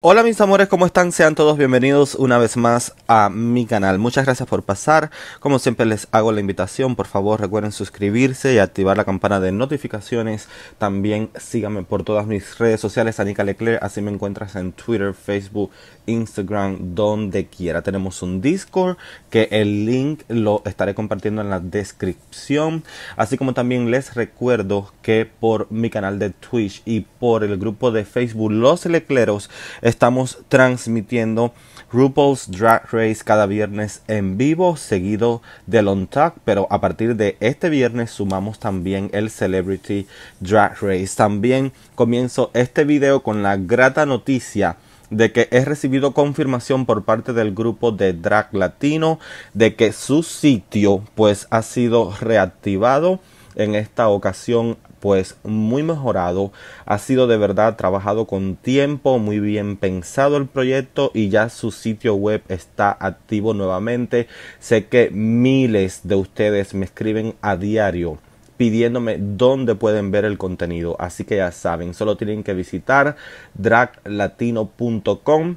Hola mis amores, ¿cómo están? Sean todos bienvenidos una vez más a mi canal. Muchas gracias por pasar. Como siempre les hago la invitación, por favor recuerden suscribirse y activar la campana de notificaciones. También síganme por todas mis redes sociales, Anika Leclerc. Así me encuentras en Twitter, Facebook, Instagram, donde quiera. Tenemos un Discord que el link lo estaré compartiendo en la descripción. Así como también les recuerdo que por mi canal de Twitch y por el grupo de Facebook Los Lecleros Estamos transmitiendo RuPaul's Drag Race cada viernes en vivo, seguido del On Talk, pero a partir de este viernes sumamos también el Celebrity Drag Race. También comienzo este video con la grata noticia de que he recibido confirmación por parte del grupo de Drag Latino de que su sitio pues ha sido reactivado en esta ocasión pues muy mejorado, ha sido de verdad trabajado con tiempo, muy bien pensado el proyecto y ya su sitio web está activo nuevamente. Sé que miles de ustedes me escriben a diario pidiéndome dónde pueden ver el contenido. Así que ya saben, solo tienen que visitar draglatino.com.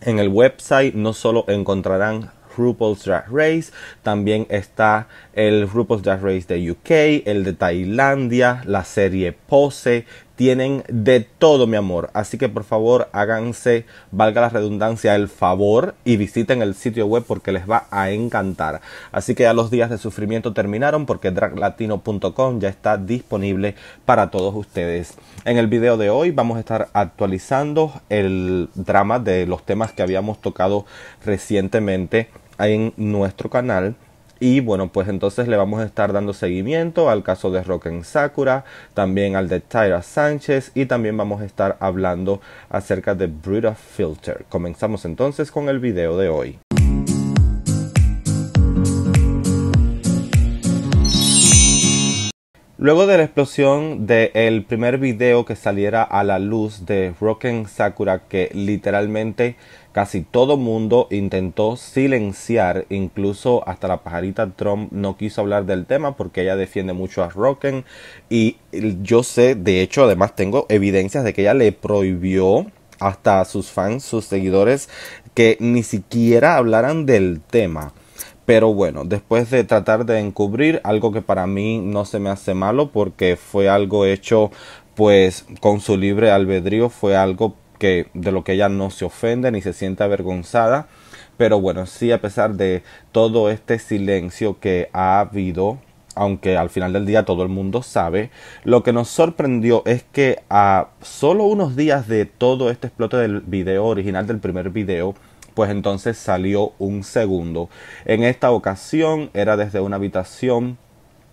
En el website no solo encontrarán RuPaul's Drag Race, también está el RuPaul's Drag Race de UK, el de Tailandia, la serie Pose, tienen de todo, mi amor. Así que por favor, háganse, valga la redundancia, el favor y visiten el sitio web porque les va a encantar. Así que ya los días de sufrimiento terminaron porque draglatino.com ya está disponible para todos ustedes. En el video de hoy vamos a estar actualizando el drama de los temas que habíamos tocado recientemente en nuestro canal y bueno, pues entonces le vamos a estar dando seguimiento al caso de Rocken Sakura, también al de Tyra Sánchez y también vamos a estar hablando acerca de Brutal Filter. Comenzamos entonces con el video de hoy. Luego de la explosión del primer video que saliera a la luz de Rocken Sakura, que literalmente casi todo mundo intentó silenciar, incluso hasta la pajarita Trump no quiso hablar del tema porque ella defiende mucho a Rocken. Y yo sé, de hecho, además tengo evidencias de que ella le prohibió hasta a sus fans, sus seguidores, que ni siquiera hablaran del tema. Pero bueno, después de tratar de encubrir algo que para mí no se me hace malo porque fue algo hecho pues con su libre albedrío, fue algo que de lo que ella no se ofende ni se siente avergonzada. Pero bueno, sí, a pesar de todo este silencio que ha habido, aunque al final del día todo el mundo sabe, lo que nos sorprendió es que a solo unos días de todo este explote del video original, del primer video, pues entonces salió un segundo. En esta ocasión era desde una habitación,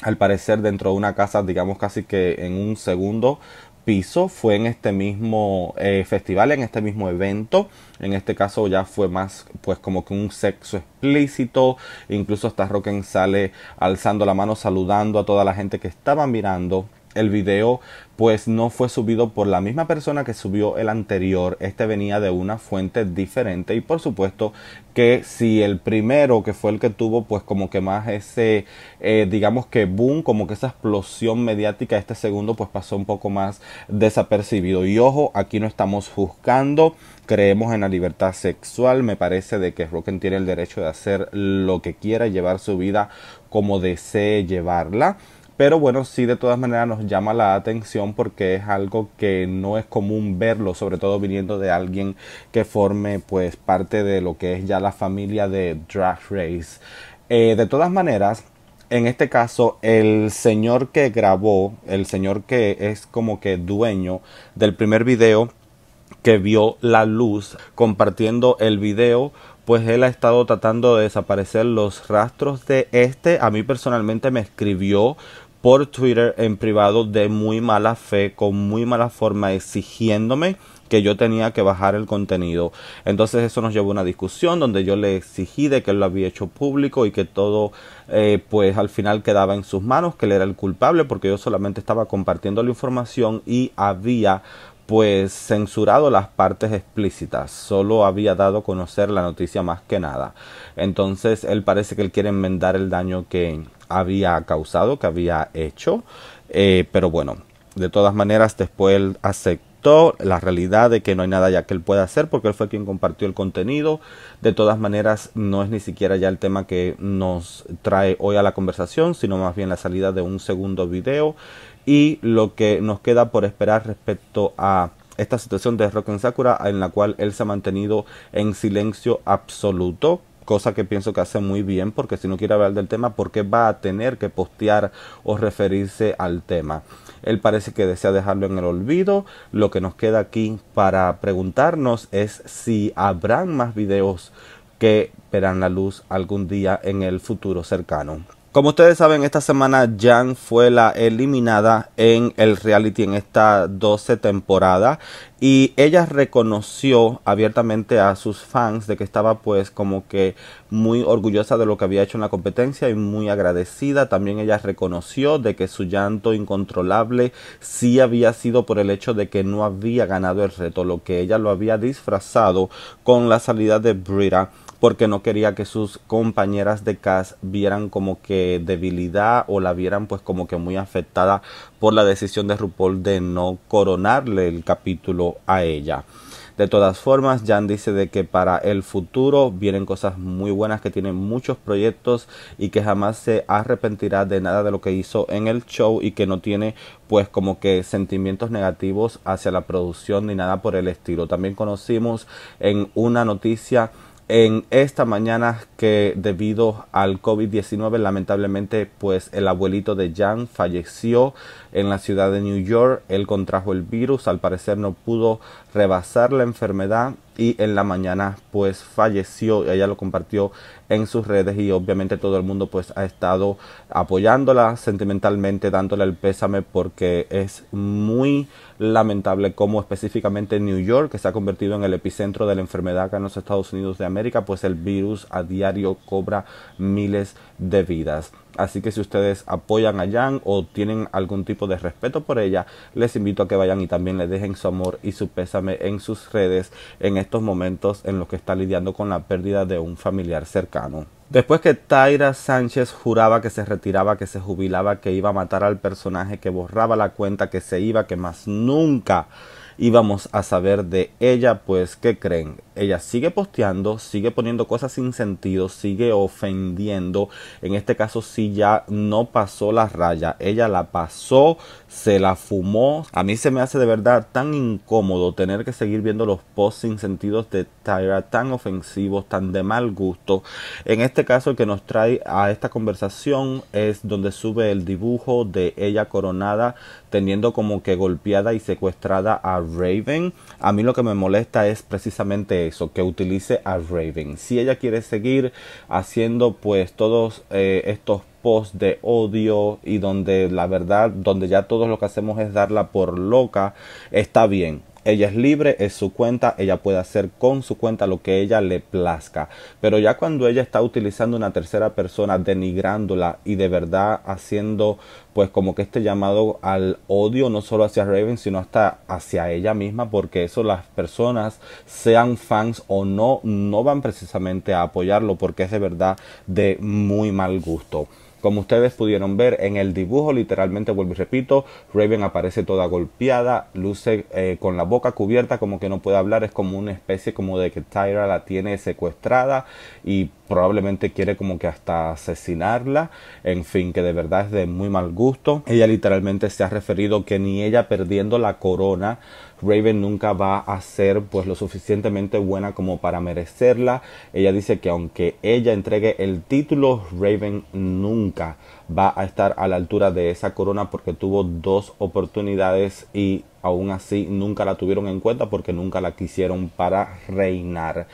al parecer dentro de una casa, digamos casi que en un segundo piso fue en este mismo eh, festival, en este mismo evento. En este caso ya fue más pues como que un sexo explícito. Incluso hasta Rocken sale alzando la mano, saludando a toda la gente que estaba mirando el video pues no fue subido por la misma persona que subió el anterior. Este venía de una fuente diferente y por supuesto que si el primero que fue el que tuvo pues como que más ese eh, digamos que boom, como que esa explosión mediática, este segundo pues pasó un poco más desapercibido. Y ojo, aquí no estamos juzgando, creemos en la libertad sexual, me parece de que Rocken tiene el derecho de hacer lo que quiera, llevar su vida como desee llevarla. Pero bueno, sí de todas maneras nos llama la atención porque es algo que no es común verlo, sobre todo viniendo de alguien que forme pues parte de lo que es ya la familia de Drag Race. Eh, de todas maneras, en este caso, el señor que grabó, el señor que es como que dueño del primer video que vio la luz compartiendo el video pues él ha estado tratando de desaparecer los rastros de este. A mí personalmente me escribió por Twitter en privado de muy mala fe, con muy mala forma, exigiéndome que yo tenía que bajar el contenido. Entonces eso nos llevó a una discusión donde yo le exigí de que lo había hecho público y que todo eh, pues al final quedaba en sus manos, que él era el culpable porque yo solamente estaba compartiendo la información y había pues censurado las partes explícitas, solo había dado a conocer la noticia más que nada. Entonces él parece que él quiere enmendar el daño que había causado, que había hecho, eh, pero bueno, de todas maneras después él aceptó la realidad de que no hay nada ya que él pueda hacer porque él fue quien compartió el contenido. De todas maneras, no es ni siquiera ya el tema que nos trae hoy a la conversación, sino más bien la salida de un segundo video y lo que nos queda por esperar respecto a esta situación de Rock en Sakura en la cual él se ha mantenido en silencio absoluto cosa que pienso que hace muy bien porque si no quiere hablar del tema, ¿por qué va a tener que postear o referirse al tema? Él parece que desea dejarlo en el olvido. Lo que nos queda aquí para preguntarnos es si habrán más videos que verán la luz algún día en el futuro cercano. Como ustedes saben, esta semana Jan fue la eliminada en el reality en esta 12 temporada y ella reconoció abiertamente a sus fans de que estaba pues como que muy orgullosa de lo que había hecho en la competencia y muy agradecida. También ella reconoció de que su llanto incontrolable sí había sido por el hecho de que no había ganado el reto, lo que ella lo había disfrazado con la salida de Brita porque no quería que sus compañeras de cast vieran como que debilidad o la vieran pues como que muy afectada por la decisión de RuPaul de no coronarle el capítulo a ella. De todas formas, Jan dice de que para el futuro vienen cosas muy buenas, que tiene muchos proyectos y que jamás se arrepentirá de nada de lo que hizo en el show y que no tiene pues como que sentimientos negativos hacia la producción ni nada por el estilo. También conocimos en una noticia en esta mañana que debido al COVID-19 lamentablemente pues el abuelito de Jan falleció en la ciudad de New York. Él contrajo el virus, al parecer no pudo rebasar la enfermedad y en la mañana pues falleció, y ella lo compartió en sus redes y obviamente todo el mundo pues ha estado apoyándola sentimentalmente, dándole el pésame porque es muy lamentable como específicamente en New York, que se ha convertido en el epicentro de la enfermedad acá en los Estados Unidos de América, pues el virus a diario cobra miles de vidas. Así que si ustedes apoyan a Jan o tienen algún tipo de respeto por ella, les invito a que vayan y también le dejen su amor y su pésame en sus redes en estos momentos en los que está lidiando con la pérdida de un familiar cercano. Después que Tyra Sánchez juraba que se retiraba, que se jubilaba, que iba a matar al personaje, que borraba la cuenta, que se iba, que más nunca íbamos a saber de ella, pues ¿qué creen? ella sigue posteando, sigue poniendo cosas sin sentido, sigue ofendiendo. En este caso sí ya no pasó la raya, ella la pasó, se la fumó. A mí se me hace de verdad tan incómodo tener que seguir viendo los posts sin sentido de Tyra tan ofensivos, tan de mal gusto. En este caso el que nos trae a esta conversación es donde sube el dibujo de ella coronada teniendo como que golpeada y secuestrada a Raven. A mí lo que me molesta es precisamente eso, que utilice a Raven. Si ella quiere seguir haciendo pues todos eh, estos posts de odio y donde la verdad, donde ya todos lo que hacemos es darla por loca, está bien ella es libre, es su cuenta, ella puede hacer con su cuenta lo que ella le plazca. Pero ya cuando ella está utilizando una tercera persona, denigrándola y de verdad haciendo pues como que este llamado al odio no solo hacia Raven, sino hasta hacia ella misma, porque eso las personas, sean fans o no, no van precisamente a apoyarlo porque es de verdad de muy mal gusto. Como ustedes pudieron ver en el dibujo, literalmente vuelvo y repito, Raven aparece toda golpeada, luce eh, con la boca cubierta como que no puede hablar, es como una especie como de que Tyra la tiene secuestrada y probablemente quiere como que hasta asesinarla, en fin, que de verdad es de muy mal gusto. Ella literalmente se ha referido que ni ella perdiendo la corona, Raven nunca va a ser pues lo suficientemente buena como para merecerla. Ella dice que aunque ella entregue el título, Raven nunca va a estar a la altura de esa corona porque tuvo dos oportunidades y aún así nunca la tuvieron en cuenta porque nunca la quisieron para reinar.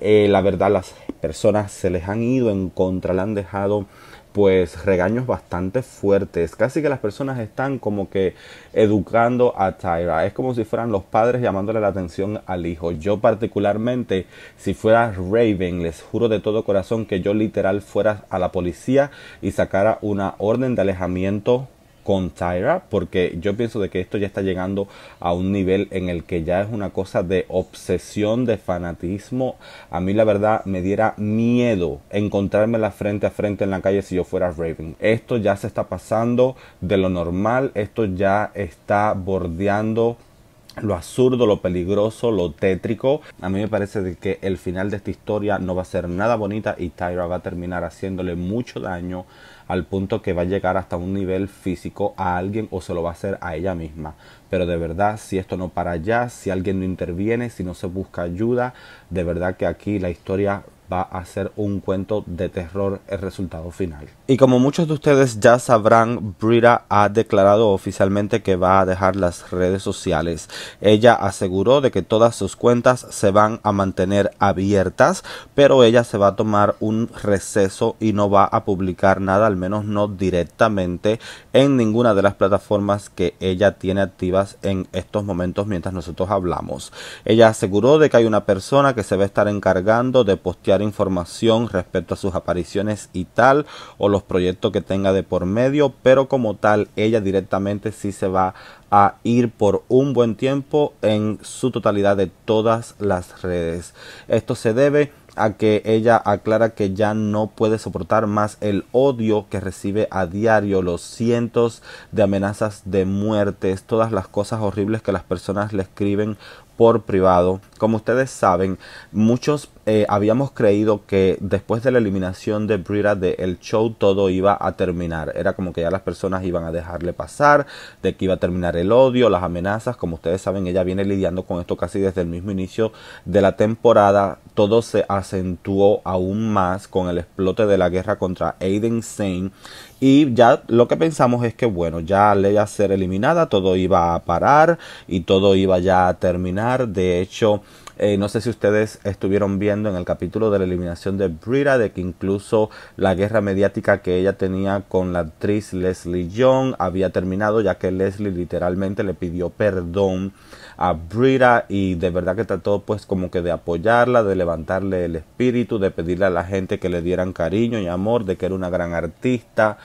Eh, la verdad las personas se les han ido en contra, la han dejado pues regaños bastante fuertes. Casi que las personas están como que educando a Tyra. Es como si fueran los padres llamándole la atención al hijo. Yo particularmente, si fuera Raven, les juro de todo corazón que yo literal fuera a la policía y sacara una orden de alejamiento con Tyra porque yo pienso de que esto ya está llegando a un nivel en el que ya es una cosa de obsesión, de fanatismo. A mí la verdad me diera miedo encontrarme la frente a frente en la calle si yo fuera Raven. Esto ya se está pasando de lo normal, esto ya está bordeando lo absurdo, lo peligroso, lo tétrico. A mí me parece que el final de esta historia no va a ser nada bonita y Tyra va a terminar haciéndole mucho daño al punto que va a llegar hasta un nivel físico a alguien o se lo va a hacer a ella misma. Pero de verdad, si esto no para allá, si alguien no interviene, si no se busca ayuda, de verdad que aquí la historia va a ser un cuento de terror el resultado final. Y como muchos de ustedes ya sabrán, Brita ha declarado oficialmente que va a dejar las redes sociales. Ella aseguró de que todas sus cuentas se van a mantener abiertas, pero ella se va a tomar un receso y no va a publicar nada, al menos no directamente, en ninguna de las plataformas que ella tiene activas en estos momentos mientras nosotros hablamos. Ella aseguró de que hay una persona que se va a estar encargando de postear información respecto a sus apariciones y tal, o los proyectos que tenga de por medio, pero como tal, ella directamente sí se va a ir por un buen tiempo en su totalidad de todas las redes. Esto se debe a que ella aclara que ya no puede soportar más el odio que recibe a diario, los cientos de amenazas de muertes, todas las cosas horribles que las personas le escriben por privado. Como ustedes saben, muchos eh, habíamos creído que después de la eliminación de Brira de El Show todo iba a terminar. Era como que ya las personas iban a dejarle pasar, de que iba a terminar el odio, las amenazas. Como ustedes saben, ella viene lidiando con esto casi desde el mismo inicio de la temporada. Todo se acentuó aún más con el explote de la guerra contra Aiden Sane. Y ya lo que pensamos es que, bueno, ya al a ser eliminada, todo iba a parar y todo iba ya a terminar de hecho, eh, no sé si ustedes estuvieron viendo en el capítulo de la eliminación de Brita, de que incluso la guerra mediática que ella tenía con la actriz Leslie Young había terminado, ya que Leslie literalmente le pidió perdón a Brita y de verdad que trató pues como que de apoyarla, de levantarle el espíritu, de pedirle a la gente que le dieran cariño y amor, de que era una gran artista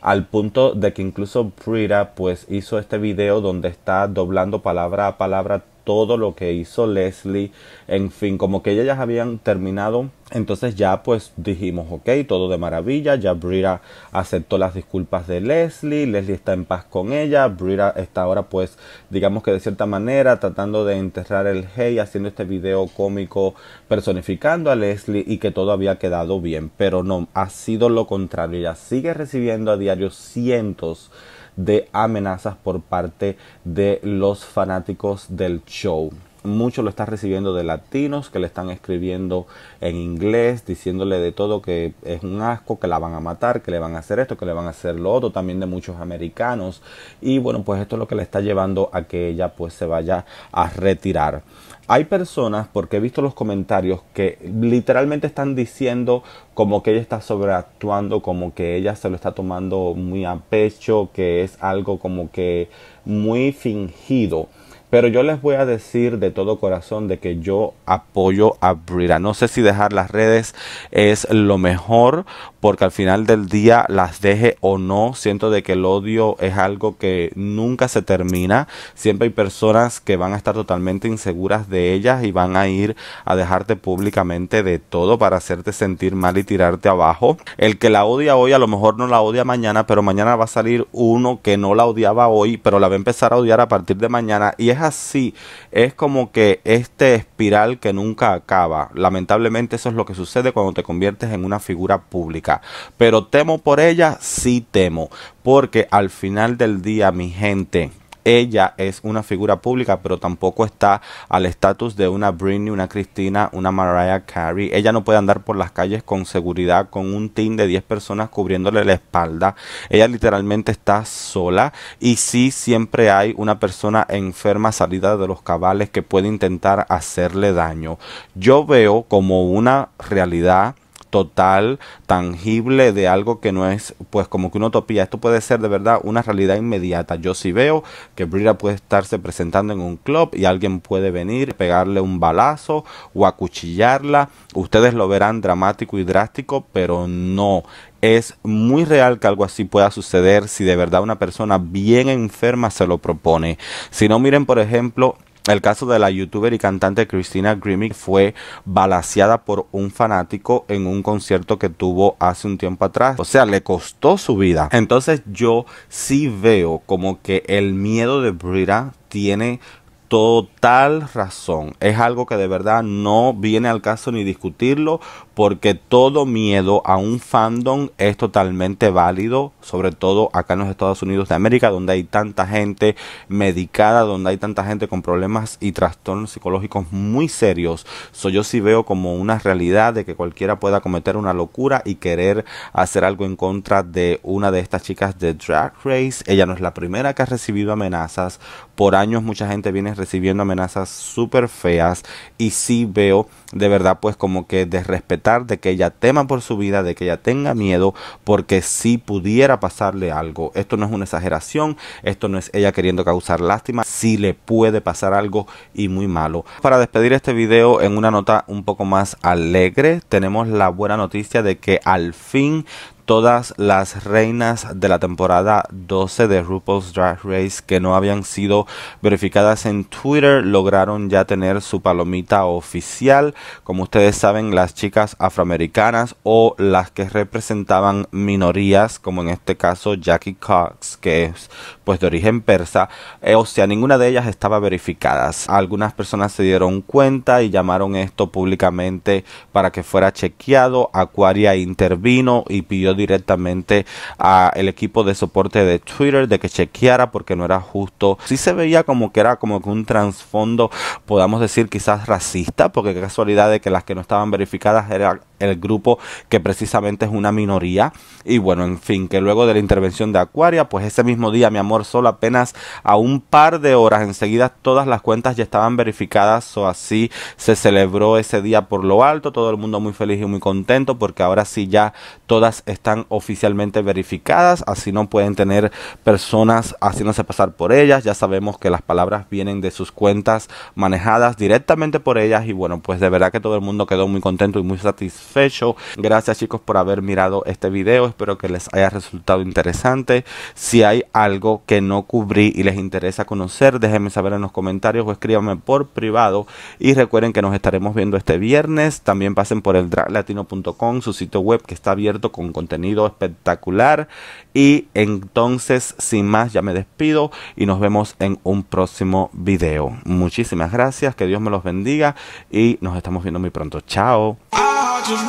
al punto de que incluso Brita pues hizo este video donde está doblando palabra a palabra todo lo que hizo Leslie, en fin, como que ellas ya habían terminado, entonces ya pues dijimos, ok, todo de maravilla, ya Brita aceptó las disculpas de Leslie, Leslie está en paz con ella, Brita está ahora pues digamos que de cierta manera tratando de enterrar el hey, haciendo este video cómico personificando a Leslie y que todo había quedado bien, pero no, ha sido lo contrario, ella sigue recibiendo a diario cientos de amenazas por parte de los fanáticos del show mucho lo está recibiendo de latinos que le están escribiendo en inglés, diciéndole de todo que es un asco, que la van a matar, que le van a hacer esto, que le van a hacer lo otro, también de muchos americanos. Y bueno, pues esto es lo que le está llevando a que ella pues se vaya a retirar. Hay personas, porque he visto los comentarios, que literalmente están diciendo como que ella está sobreactuando, como que ella se lo está tomando muy a pecho, que es algo como que muy fingido. Pero yo les voy a decir de todo corazón de que yo apoyo a Brira. No sé si dejar las redes es lo mejor, porque al final del día las deje o no. Siento de que el odio es algo que nunca se termina. Siempre hay personas que van a estar totalmente inseguras de ellas y van a ir a dejarte públicamente de todo para hacerte sentir mal y tirarte abajo. El que la odia hoy a lo mejor no la odia mañana, pero mañana va a salir uno que no la odiaba hoy, pero la va a empezar a odiar a partir de mañana y es así, es como que este espiral que nunca acaba. Lamentablemente eso es lo que sucede cuando te conviertes en una figura pública. Pero temo por ella, sí temo. Porque al final del día, mi gente, ella es una figura pública, pero tampoco está al estatus de una Britney, una Cristina, una Mariah Carey. Ella no puede andar por las calles con seguridad, con un team de 10 personas cubriéndole la espalda. Ella literalmente está sola y sí siempre hay una persona enferma salida de los cabales que puede intentar hacerle daño. Yo veo como una realidad total, tangible de algo que no es pues como que una utopía. Esto puede ser de verdad una realidad inmediata. Yo sí veo que Brira puede estarse presentando en un club y alguien puede venir, pegarle un balazo o acuchillarla. Ustedes lo verán dramático y drástico, pero no es muy real que algo así pueda suceder si de verdad una persona bien enferma se lo propone. Si no miren, por ejemplo, el caso de la youtuber y cantante Christina Grimmick fue balaseada por un fanático en un concierto que tuvo hace un tiempo atrás. O sea, le costó su vida. Entonces yo sí veo como que el miedo de Brita tiene total razón. Es algo que de verdad no viene al caso ni discutirlo porque todo miedo a un fandom es totalmente válido, sobre todo acá en los Estados Unidos de América, donde hay tanta gente medicada, donde hay tanta gente con problemas y trastornos psicológicos muy serios. yo sí veo como una realidad de que cualquiera pueda cometer una locura y querer hacer algo en contra de una de estas chicas de Drag Race. Ella no es la primera que ha recibido amenazas. Por años mucha gente viene recibiendo amenazas súper feas y sí veo de verdad pues como que desrespetar de que ella tema por su vida, de que ella tenga miedo, porque si pudiera pasarle algo, esto no es una exageración, esto no es ella queriendo causar lástima, si le puede pasar algo y muy malo. Para despedir este video en una nota un poco más alegre, tenemos la buena noticia de que al fin todas las reinas de la temporada 12 de RuPaul's Drag Race que no habían sido verificadas en Twitter lograron ya tener su palomita oficial. Como ustedes saben, las chicas afroamericanas o las que representaban minorías, como en este caso Jackie Cox, que es pues de origen persa, eh, o sea, ninguna de ellas estaba verificadas. Algunas personas se dieron cuenta y llamaron esto públicamente para que fuera chequeado. Aquaria intervino y pidió directamente al equipo de soporte de Twitter de que chequeara porque no era justo. si se veía como que era como que un trasfondo, podamos decir quizás racista, porque casualidad de que las que no estaban verificadas eran el grupo que precisamente es una minoría. Y bueno, en fin, que luego de la intervención de Acuaria, pues ese mismo día, mi amor, solo apenas a un par de horas enseguida todas las cuentas ya estaban verificadas o así se celebró ese día por lo alto, todo el mundo muy feliz y muy contento porque ahora sí ya todas están oficialmente verificadas, así no pueden tener personas haciéndose pasar por ellas, ya sabemos que las palabras vienen de sus cuentas manejadas directamente por ellas y bueno, pues de verdad que todo el mundo quedó muy contento y muy satisfecho Fecho, Gracias chicos por haber mirado este video. Espero que les haya resultado interesante. Si hay algo que no cubrí y les interesa conocer, déjenme saber en los comentarios o escríbanme por privado. Y recuerden que nos estaremos viendo este viernes. También pasen por el draglatino.com, su sitio web que está abierto con contenido espectacular. Y entonces, sin más, ya me despido y nos vemos en un próximo video. Muchísimas gracias, que Dios me los bendiga y nos estamos viendo muy pronto. Chao.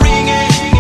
ringing.